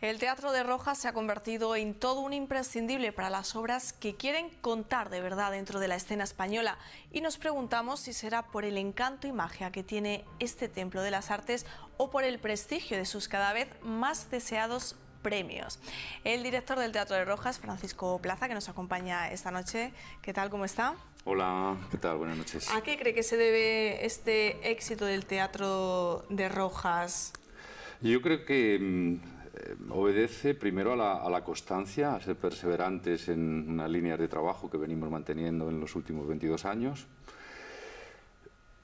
El Teatro de Rojas se ha convertido en todo un imprescindible para las obras que quieren contar de verdad dentro de la escena española y nos preguntamos si será por el encanto y magia que tiene este templo de las artes o por el prestigio de sus cada vez más deseados premios. El director del Teatro de Rojas, Francisco Plaza, que nos acompaña esta noche. ¿Qué tal? ¿Cómo está? Hola, ¿qué tal? Buenas noches. ¿A qué cree que se debe este éxito del Teatro de Rojas? Yo creo que mm, eh, obedece primero a la, constancia, a ser perseverantes en una línea de trabajo que venimos manteniendo en los últimos 22 años.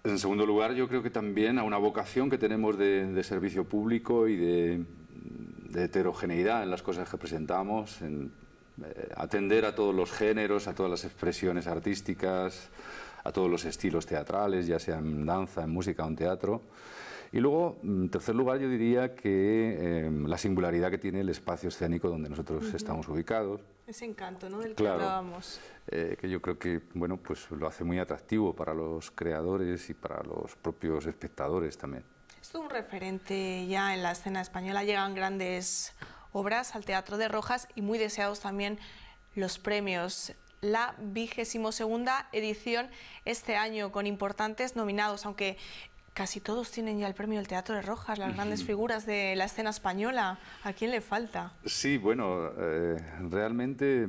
En segundo lugar, yo creo que también a una vocación que tenemos de servicio público y de, de heterogeneidad en las cosas que presentamos, en eh, atender a todos los géneros, a todas las expresiones artísticas, a todos los estilos teatrales, ya sea en danza, en música o en teatro. Y luego, en tercer lugar, yo diría que em, la singularidad que tiene el espacio escénico donde nosotros estamos ubicados. Ese encanto, ¿no? Del que hablábamos. Eh, que yo creo que, bueno, pues lo hace muy atractivo para los creadores y para los propios espectadores también. Es un referente ya en la escena española. Llegan grandes obras al Teatro de Rojas y muy deseados también los premios. La vigésimo segunda edición este año con importantes nominados, aunque casi todos tienen ya el premio del Teatro de Rojas, las grandes figuras de la escena española. ¿A quién le falta? Sí, bueno, eh, realmente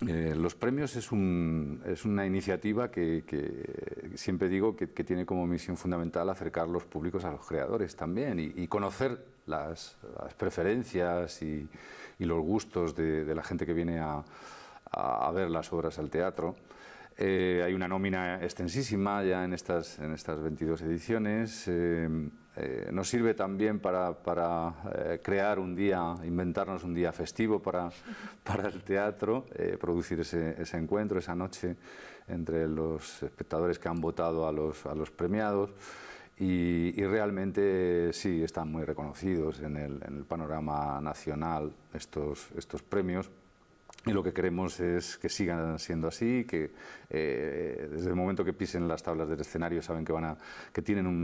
eh, los premios es, una iniciativa que, siempre digo que, tiene como misión fundamental acercar los públicos a los creadores también y, conocer las, preferencias y, los gustos de, la gente que viene a ver las obras al teatro. Eh, hay una nómina extensísima ya en estas, 22 ediciones. Eh, eh, nos sirve también para, crear un día, inventarnos un día festivo para, el teatro, producir ese, encuentro, esa noche entre los espectadores que han votado a los, premiados. Y, realmente sí, están muy reconocidos en el, panorama nacional estos premios y lo que queremos es que sigan siendo así, que eh, desde el momento que pisen las tablas del escenario saben que, van a, que tienen un,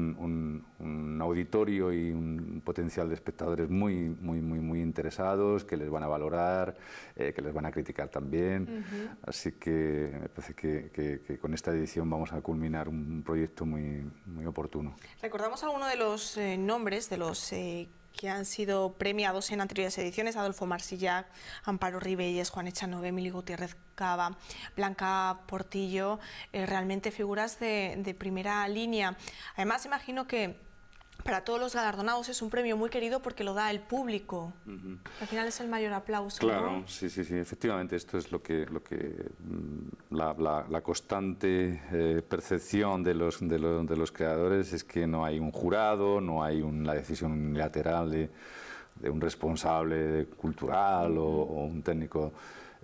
auditorio y un potencial de espectadores muy, muy, muy, muy interesados, que les van a valorar, eh, que les van a criticar también. Así que me parece que, con esta edición vamos a culminar un proyecto muy, muy oportuno. Recordamos alguno de los eh, nombres de los que han sido premiados en anteriores ediciones, Adolfo Marsillac, Amparo Ribelles, Juan Echanove, Emilio Gutiérrez Cava, Blanca Portillo, eh, realmente figuras de primera línea. Además, imagino que para todos los galardonados es un premio muy querido porque lo da el público. Al final es el mayor aplauso. Claro, sí, sí, sí. Efectivamente, esto es lo que, lo que mm, la, constante eh, percepción de los, de los, de los creadores es que no hay un jurado, no hay una decisión unilateral de de un responsable cultural o, un técnico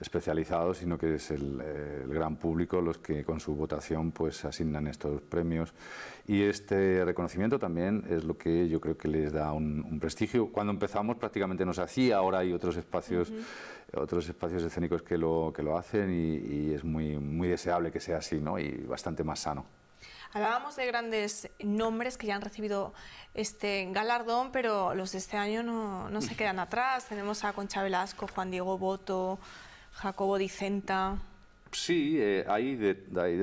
especializado, sino que es el, gran público los que con su votación pues asignan estos premios. Y este reconocimiento también es lo que yo creo que les da un, prestigio. Cuando empezamos prácticamente no se hacía, ahora hay otros espacios, otros espacios escénicos que lo, que lo hacen y, y, es muy, muy deseable que sea así ¿no? y bastante más sano. Hablábamos de grandes nombres que ya han recibido este galardón, pero los de este año no, no se quedan atrás. Tenemos a Concha Velasco, Juan Diego Boto, Jacobo Dicenta. Sí, eh, ahí,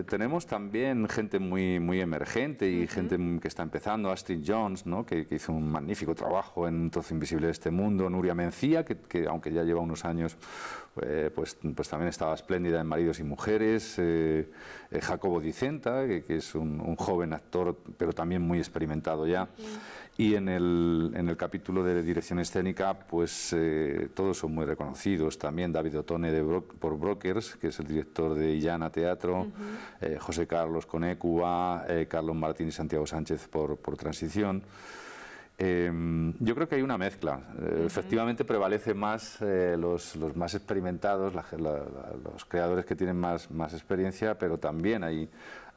tenemos también gente muy, muy emergente y gente que está empezando, Astrid Jones, ¿no? que, hizo un magnífico trabajo en Tozo invisible de este mundo, Nuria Mencía, que, aunque ya lleva unos años, eh, pues, pues también estaba espléndida en Maridos y Mujeres, eh, Jacobo Dicenta, que, es un, joven actor, pero también muy experimentado ya. Y en el, capítulo de dirección escénica, pues eh, todos son muy reconocidos. También David Otone de por Brokers, que es el director de Illana Teatro, eh, José Carlos Conecua, eh, Carlos Martín y Santiago Sánchez por, por Transición. Em, yo creo que hay una mezcla. Eh, efectivamente prevalecen más los, más experimentados, los creadores que tienen más, más experiencia, pero también hay,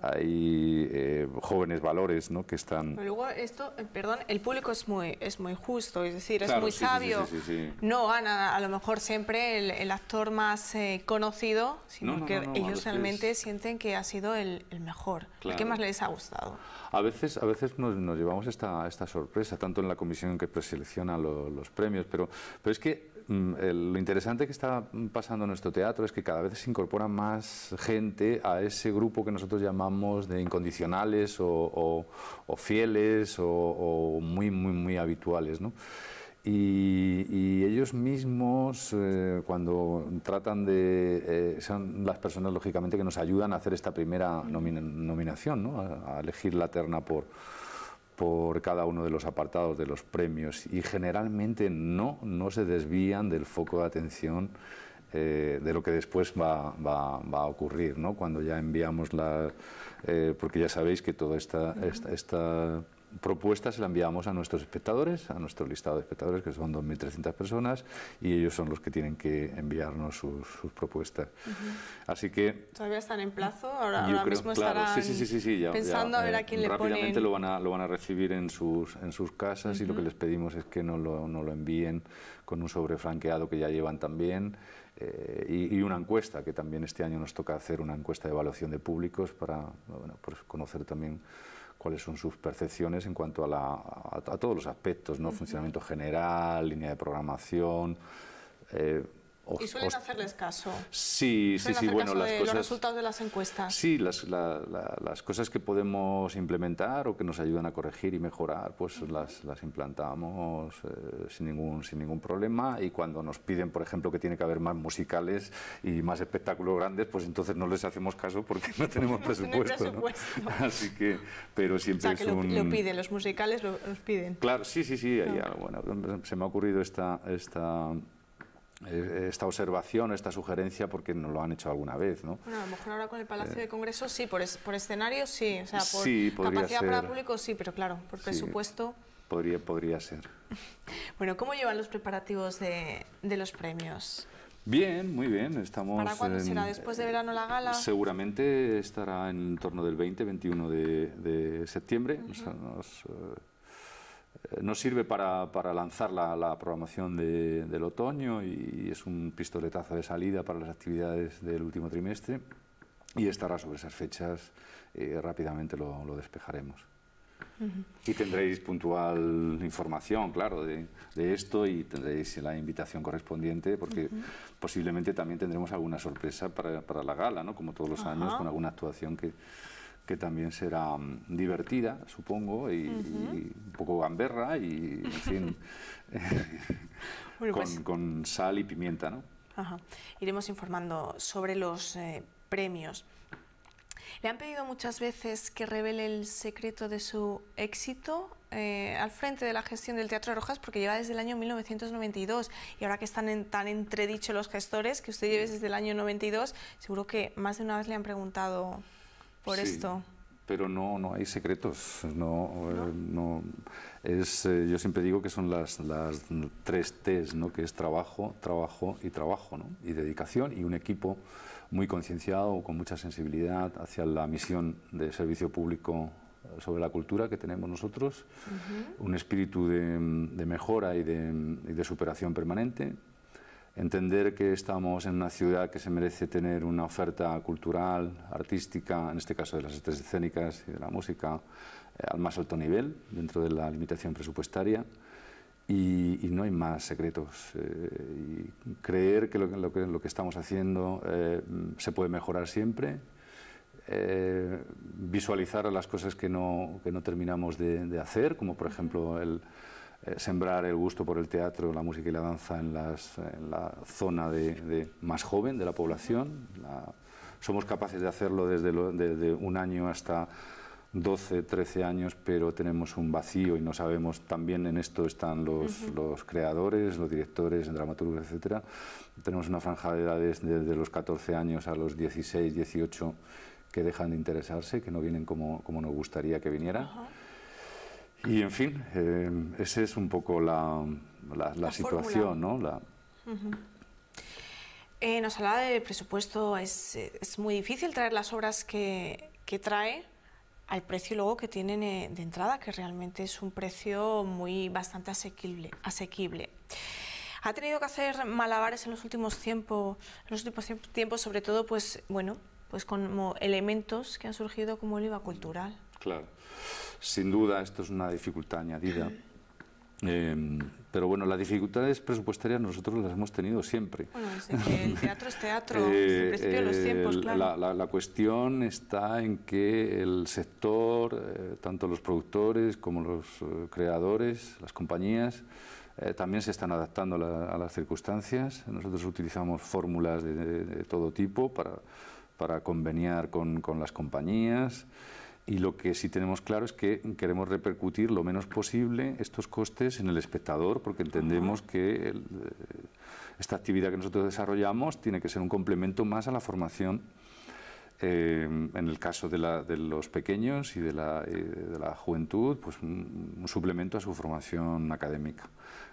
hay eh, jóvenes valores ¿no? que están... Pero luego esto, eh, perdón, el público es muy, es muy justo, es decir, es muy sabio. no gana a lo mejor siempre el, actor más eh, conocido, sino que ellos realmente sienten que ha sido el, mejor, ¿Qué el que más les ha gustado. A veces, a veces nos, llevamos esta, esta sorpresa, tanto en la comisión que preselecciona los premios, pero, pero es que Mm, lo interesante que está mm, pasando en nuestro teatro es que cada vez se incorpora más gente a ese grupo que nosotros llamamos de incondicionales o, fieles o, muy, muy, muy habituales. Y, ellos mismos, eh, cuando tratan de. Eh, son las personas, lógicamente, que nos ayudan a hacer esta primera nominación, ¿no? a elegir la terna por por cada uno de los apartados de los premios y generalmente no, no se desvían del foco de atención eh, de lo que después va, a ocurrir, ¿no? cuando ya enviamos la... Eh, porque ya sabéis que toda esta, esta Propuestas se la enviamos a nuestros espectadores, a nuestro listado de espectadores, que son 2.300 personas, y ellos son los que tienen que enviarnos sus, propuestas. Así que... Todavía están en plazo, ahora, mismo estarán pensando a ver a eh, quién le ponen... Rápidamente lo van a, lo van a recibir en sus, en sus casas y lo que les pedimos es que no lo, no lo envíen con un sobre franqueado que ya llevan también, eh, y, una encuesta, que también este año nos toca hacer una encuesta de evaluación de públicos para pues conocer también cuáles son sus percepciones en cuanto a, todos los aspectos, ¿no? Funcionamiento general, línea de programación. Eh, y suelen hacerles caso. Sí, sí, sí. Bueno, de los resultados de las encuestas. Sí, las, las, cosas que podemos implementar o que nos ayudan a corregir y mejorar, pues las, las, implantamos eh, sin, ningún, sin ningún problema. Y cuando nos piden, por ejemplo, que tiene que haber más musicales y más espectáculos grandes, pues entonces no les hacemos caso porque no tenemos no presupuesto. presupuesto. Así que, pero siempre que lo, piden, los musicales los piden. Claro, sí, sí, sí. bueno, se me ha ocurrido esta. esta eh, esta observación, esta sugerencia, porque no lo han hecho alguna vez, ¿no? Bueno, a lo mejor ahora con el Palacio eh. de Congresos sí, por, escenario sí, o sea, por capacidad para para público sí, pero claro, por presupuesto... Podría, podría ser. bueno, ¿cómo llevan los preparativos de, los premios? Bien, muy bien. Estamos ¿Para cuándo será? ¿Después de verano la gala? Seguramente estará en torno del 20-21 de, septiembre. nos, eh, eh, nos sirve para, para lanzar la, programación del otoño y, es un pistoletazo de salida para las actividades del último trimestre y estará sobre esas fechas, eh, rápidamente lo, despejaremos. Y tendréis puntual información, claro, de, esto y tendréis la invitación correspondiente porque posiblemente también tendremos alguna sorpresa para, la gala, ¿no? Como todos los años, con alguna actuación que, que también será mm, divertida, supongo, y, un poco gamberra, y en fin, pues con, sal y pimienta, ¿no? Iremos informando sobre los eh, premios. ¿Le han pedido muchas veces que revele el secreto de su éxito eh, al frente de la gestión del Teatro de Rojas? Porque lleva desde el año 1992 y ahora que están en, tan entredicho los gestores que usted lleve desde el año 92, seguro que más de una vez le han preguntado por esto. Pero no, no hay secretos. No, eh, es, eh, yo siempre digo que son las, las tres T's, ¿no? que es trabajo, trabajo y trabajo, ¿no? y dedicación y un equipo muy concienciado, con mucha sensibilidad hacia la misión de servicio público sobre la cultura que tenemos nosotros, un espíritu de, mejora y de, y de superación permanente entender que estamos en una ciudad que se merece tener una oferta cultural, artística, en este caso de las artes escénicas y de la música, eh, al más alto nivel, dentro de la limitación presupuestaria. Y, no hay más secretos. Eh, creer que lo, que estamos haciendo eh, se puede mejorar siempre, visualizar las cosas que no, que no terminamos de hacer, como por ejemplo el, eh, sembrar el gusto por el teatro, la música y la danza en, la zona de, más joven de la población. somos capaces de hacerlo desde, un año hasta 12, 13 años, pero tenemos un vacío y no sabemos, también en esto están los, los creadores, los directores, dramaturgos, etc. Tenemos una franja de edades desde los 14 años a los 16, 18 que dejan de interesarse, que no vienen como, como nos gustaría que vinieran. Y en fin, eh, esa es un poco la, la, situación, ¿no? Eh, nos hablaba del presupuesto, es, es, muy difícil traer las obras que, que trae al precio luego que tienen eh, de entrada, que realmente es un precio muy bastante asequible. asequible. Ha tenido que hacer malabares en los últimos tiempos, en los últimos tiempos, sobre todo, pues bueno, pues como elementos que han surgido como el IVA cultural. Claro. Sin duda, esto es una dificultad añadida. Em, pero bueno, las dificultades presupuestarias nosotros las hemos tenido siempre. Bueno, que el teatro es teatro, eh, desde los tiempos, claro. La, cuestión está en que el sector, eh, tanto los productores como los eh, creadores, las compañías, también se están adaptando a las circunstancias. Nosotros utilizamos fórmulas de, todo tipo para, conveniar con las compañías. Y lo que sí tenemos claro es que queremos repercutir lo menos posible estos costes en el espectador, porque entendemos que eh, esta actividad que nosotros desarrollamos tiene que ser un complemento más a la formación eh, en el caso de, los pequeños y de la, eh, juventud, pues un, suplemento a su formación académica.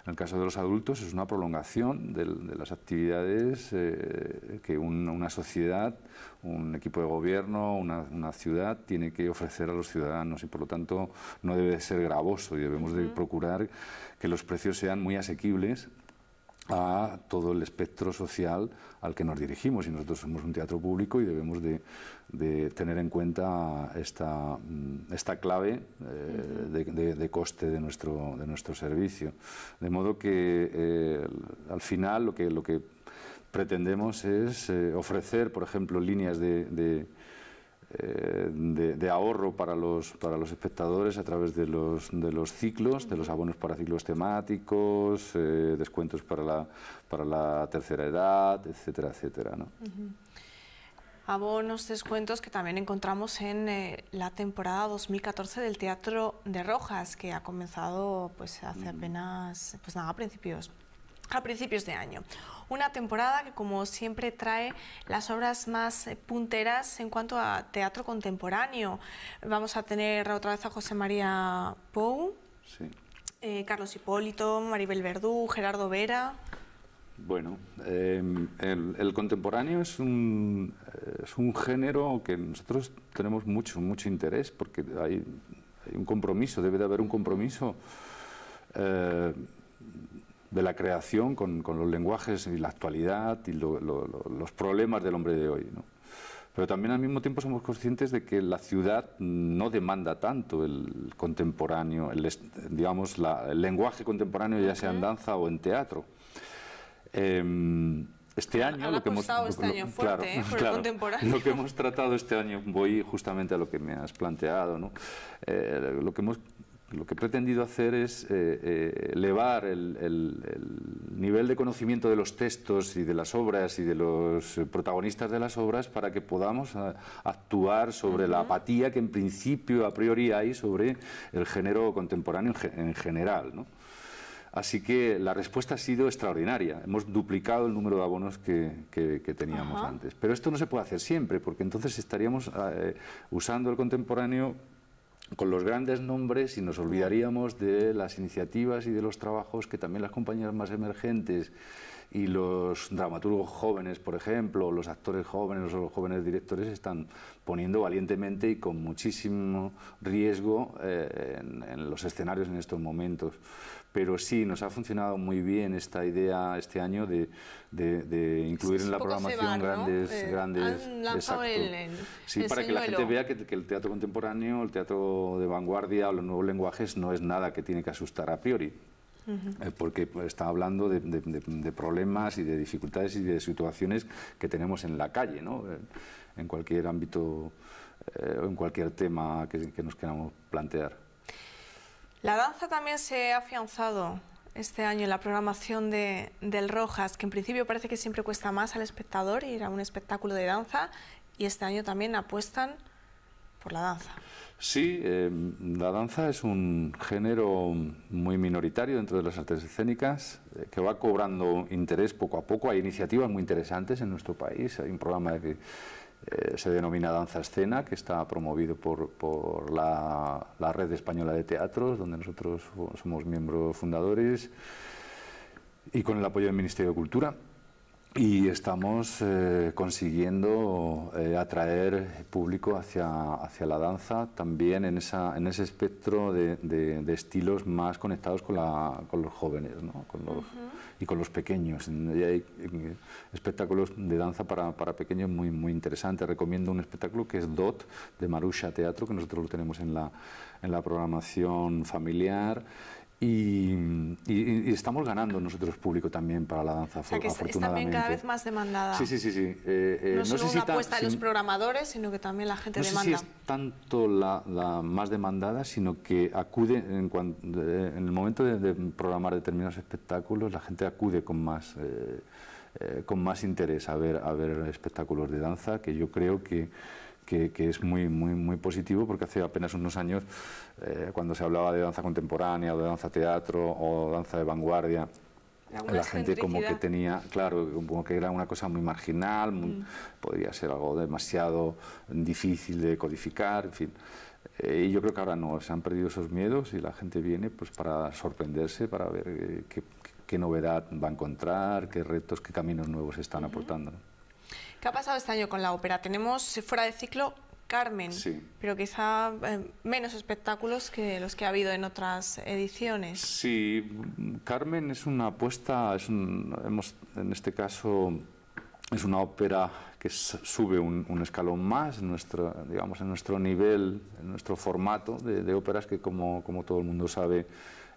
En el caso de los adultos es una prolongación de, las actividades eh, que una sociedad, un equipo de gobierno, una, ciudad tiene que ofrecer a los ciudadanos y por lo tanto no debe ser gravoso y debemos de procurar que los precios sean muy asequibles a todo el espectro social al que nos dirigimos. Y nosotros somos un teatro público y debemos de, tener en cuenta esta, mm, esta clave eh, de, coste de nuestro, de nuestro servicio. De modo que eh, al final lo que, lo que pretendemos es eh, ofrecer, por ejemplo, líneas de eh, de, ahorro para los, para los espectadores a través de los, de los ciclos, de los abonos para ciclos temáticos, eh, descuentos para la, para la tercera edad, etcétera, etcétera. Abonos, descuentos que también encontramos en eh, la temporada 2014 del Teatro de Rojas, que ha comenzado pues hace apenas, pues nada, a principios, a principios de año. Una temporada que, como siempre, trae las obras más eh, punteras en cuanto a teatro contemporáneo. Vamos a tener otra vez a José María Pou, eh, Carlos Hipólito, Maribel Verdú, Gerardo Vera. Bueno, em, el, contemporáneo es un, eh, es un género que nosotros tenemos mucho, mucho interés porque hay, un compromiso, debe de haber un compromiso de la creación con, con, los lenguajes y la actualidad y los problemas del hombre de hoy. ¿no? Pero también al mismo tiempo somos conscientes de que la ciudad no demanda tanto el contemporáneo, el, digamos, la, el lenguaje contemporáneo, ya sea en danza o en teatro. Em, este año, lo que hemos, este Lo que hemos tratado este año, voy justamente a lo que me has planteado, ¿no? Eh, lo que hemos lo que he pretendido hacer es eh, eh, elevar el, nivel de conocimiento de los textos y de las obras y de los protagonistas de las obras para que podamos eh, actuar sobre la apatía que en principio a priori hay sobre el género contemporáneo en, general. Así que la respuesta ha sido extraordinaria. Hemos duplicado el número de abonos que, teníamos antes. Pero esto no se puede hacer siempre, porque entonces estaríamos usando el contemporáneo con los grandes nombres y nos olvidaríamos de las iniciativas y de los trabajos que también las compañías más emergentes y los dramaturgos jóvenes, por ejemplo, los actores jóvenes, o los jóvenes directores están poniendo valientemente y con muchísimo riesgo eh, en, los escenarios en estos momentos. Pero sí, nos ha funcionado muy bien esta idea este año de, incluir en la programación grandes... Eh, grandes sí, para que la gente vea que, que, el teatro contemporáneo, el teatro de vanguardia o los nuevos lenguajes no es nada que tiene que asustar a priori. Eh, porque pues, está hablando de, problemas y de dificultades y de situaciones que tenemos en la calle, ¿no? Eh, en cualquier ámbito o eh, en cualquier tema que, nos queramos plantear. La danza también se ha afianzado este año en la programación de, del Rojas, que en principio parece que siempre cuesta más al espectador ir a un espectáculo de danza y este año también apuestan la danza. Sí, eh, la danza es un género muy minoritario dentro de las artes escénicas eh, que va cobrando interés poco a poco. Hay iniciativas muy interesantes en nuestro país. Hay un programa que eh, se denomina Danza Escena, que está promovido por, la, Red Española de Teatros, donde nosotros somos miembros fundadores, y con el apoyo del Ministerio de Cultura y estamos eh, consiguiendo eh, atraer público hacia, hacia la danza, también en, esa, en ese espectro de, de, estilos más conectados con, la, con los jóvenes ¿no? y con los pequeños. hay eh, espectáculos de danza para, pequeños muy, muy interesantes. Recomiendo un espectáculo que es DOT de Marusha Teatro, que nosotros lo tenemos en la, en la programación familiar y, estamos ganando nosotros público también para la danza, o sea, que Es también cada vez más demandada. Sí, sí, sí. sí. Eh, eh, no, solo una apuesta de los programadores, sino que también la gente demanda. No sé si es tanto la, más demandada, sino que acude, en, eh, en el momento de, programar determinados espectáculos, la gente acude con más... con más interés a ver, a ver espectáculos de danza, que yo creo que que, es muy, muy, muy positivo porque hace apenas unos años, eh, cuando se hablaba de danza contemporánea o de danza teatro o danza de vanguardia, la, gente como que tenía, claro, como que era una cosa muy marginal, mm. podría ser algo demasiado difícil de codificar, en fin. Eh, y yo creo que ahora no, se han perdido esos miedos y la gente viene pues para sorprenderse, para ver eh, qué, novedad va a encontrar, qué retos, qué caminos nuevos están aportando. ¿no? ¿Qué ha pasado este año con la ópera? Tenemos eh, fuera de ciclo Carmen, pero quizá eh, menos espectáculos que los que ha habido en otras ediciones. Sí, Carmen es una apuesta, es hemos, en este caso es una ópera que sube un, escalón más en nuestro, digamos, en nuestro nivel, en nuestro formato de, óperas que como todo el mundo sabe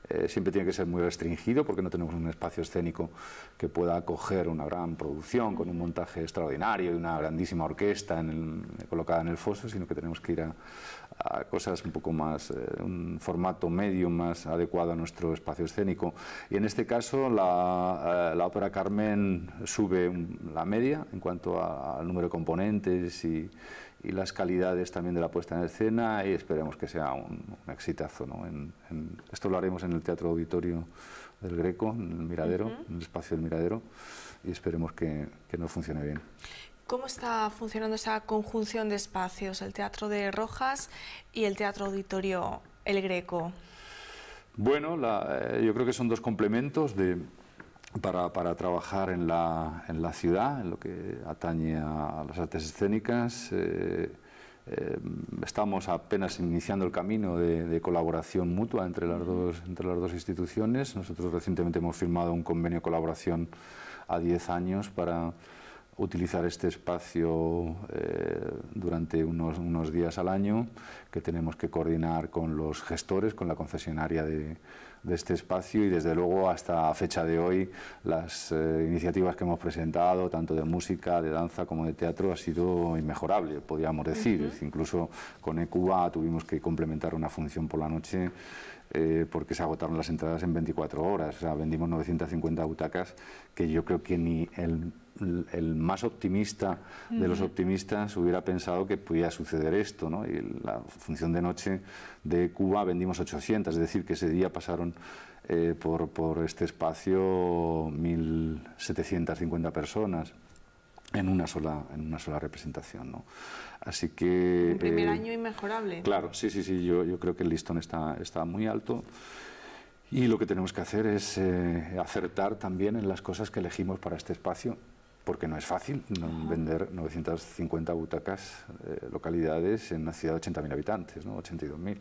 eh, siempre tiene que ser muy restringido porque no tenemos un espacio escénico que pueda acoger una gran producción con un montaje extraordinario y una grandísima orquesta en colocada en el foso, sino que tenemos que ir a, cosas un poco más, eh, un formato medio más adecuado a nuestro espacio escénico. Y en este caso la, eh, la ópera Carmen sube la media en cuanto al número de componentes y, y las calidades también de la puesta en escena y esperemos que sea un, exitazo. ¿no? esto lo haremos en el Teatro Auditorio del Greco, en el Miradero, en el espacio del Miradero y esperemos que, que nos funcione bien. ¿Cómo está funcionando esa conjunción de espacios, el Teatro de Rojas y el Teatro Auditorio El Greco? Bueno, eh, yo creo que son dos complementos de, para, trabajar en la, en la, ciudad, en lo que atañe a, las artes escénicas. Eh, eh, estamos apenas iniciando el camino de, colaboración mutua entre las, dos, entre las dos instituciones. Nosotros recientemente hemos firmado un convenio de colaboración a 10 años para utilizar este espacio eh, durante unos, unos días al año que tenemos que coordinar con los gestores, con la concesionaria de, de este espacio y desde luego hasta fecha de hoy las eh, iniciativas que hemos presentado, tanto de música, de danza como de teatro, ha sido inmejorable, podríamos decir. Incluso con ECUBA tuvimos que complementar una función por la noche eh, porque se agotaron las entradas en 24 horas. O sea, vendimos 950 butacas que yo creo que ni el el más optimista de los optimistas hubiera pensado que pudiera suceder esto. ¿no? Y la función de noche de Cuba vendimos 800, es decir, que ese día pasaron eh, por, este espacio 1.750 personas en una sola en una sola representación ¿no? así que primer eh, año inmejorable claro sí sí sí yo, yo creo que el listón está está muy alto y lo que tenemos que hacer es eh, acertar también en las cosas que elegimos para este espacio porque no es fácil vender 950 butacas, eh, localidades, en una ciudad de 80.000 habitantes, 82.000.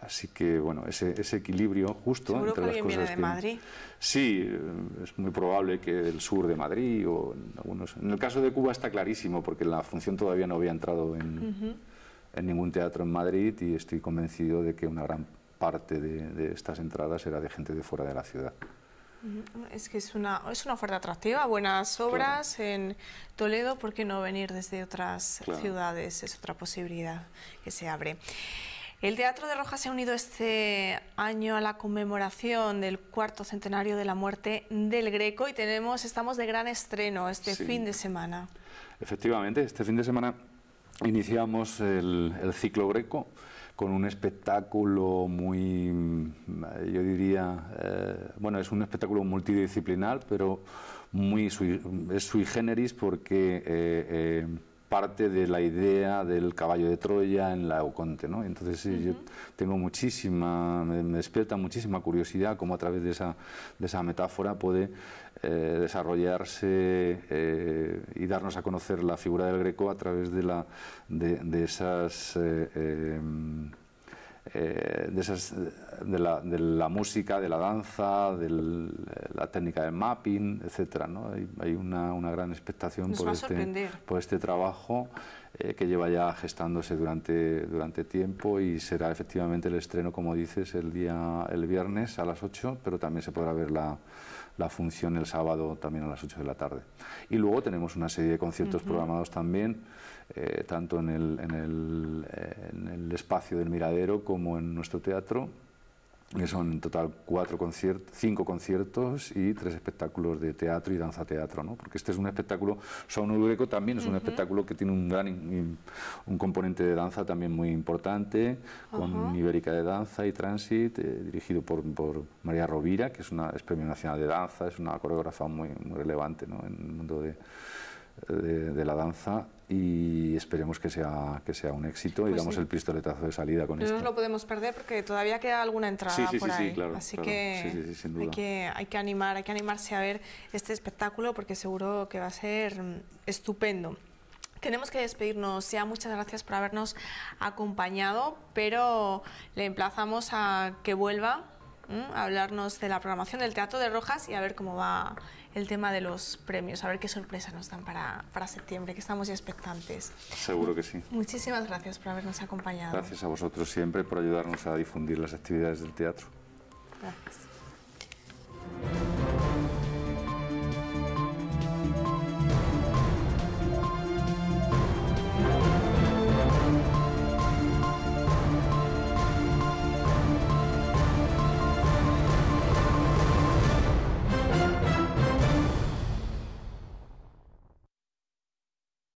Así que, bueno, ese, equilibrio justo entre las cosas de Madrid? Sí, eh, es muy probable que el sur de Madrid o en algunos... En el caso de Cuba está clarísimo, porque la función todavía no había entrado en, ningún teatro en Madrid y estoy convencido de que una gran parte de estas entradas era de gente de fuera de la ciudad. Es que es una, oferta atractiva, buenas obras en Toledo, ¿por qué no venir desde otras ciudades? Es otra posibilidad que se abre. El Teatro de Rojas se ha unido este año a la conmemoración del cuarto centenario de la muerte del Greco y tenemos, estamos de gran estreno este fin de semana. Efectivamente, este fin de semana iniciamos el ciclo greco con un espectáculo muy, mm, yo diría, eh, bueno, es un espectáculo multidisciplinar, pero muy sui, es sui generis porque eh, eh, parte de la idea del caballo de Troya en la Oconte, ¿no? Entonces yo tengo muchísima, me, me, despierta muchísima curiosidad cómo a través de esa, de esa metáfora puede eh, desarrollarse eh, y darnos a conocer la figura del Greco a través de, la, de, eh, esas... de, esas, de, la, música, de la danza, de la técnica del mapping, etc. Hay, una, gran expectación por este, por este, trabajo que lleva ya gestándose durante, durante tiempo y será efectivamente el estreno, como dices, el, día, el viernes a las 8, pero también se podrá ver la, la función el sábado también a las 8 de la tarde. Y luego tenemos una serie de conciertos programados también, eh, tanto en, el, eh, en el espacio del Miradero como en nuestro teatro que son en total cuatro conciertos, cinco conciertos y tres espectáculos de teatro y danza teatro, ¿no? porque este es un espectáculo, sauno Greco también es un espectáculo que tiene un gran un componente de danza también muy importante, con Ibérica de Danza y Transit, eh, dirigido por, María Rovira, que es una es Premio Nacional de Danza, es una coreógrafa muy, relevante en el mundo de de, la danza y esperemos que sea, que sea un éxito y pues damos el pistoletazo de salida con esto. No nos lo podemos perder porque todavía queda alguna entrada sí, sí, por ahí. Claro, Así que, hay que hay que animar, hay que animarse a ver este espectáculo porque seguro que va a ser mm, estupendo. Tenemos que despedirnos ya, muchas gracias por habernos acompañado, pero le emplazamos a que vuelva hablarnos de la programación del Teatro de Rojas y a ver cómo va el tema de los premios, a ver qué sorpresa nos dan para, para septiembre, que estamos ya expectantes. Seguro que sí. Muchísimas gracias por habernos acompañado. Gracias a vosotros siempre por ayudarnos a difundir las actividades del teatro. Gracias.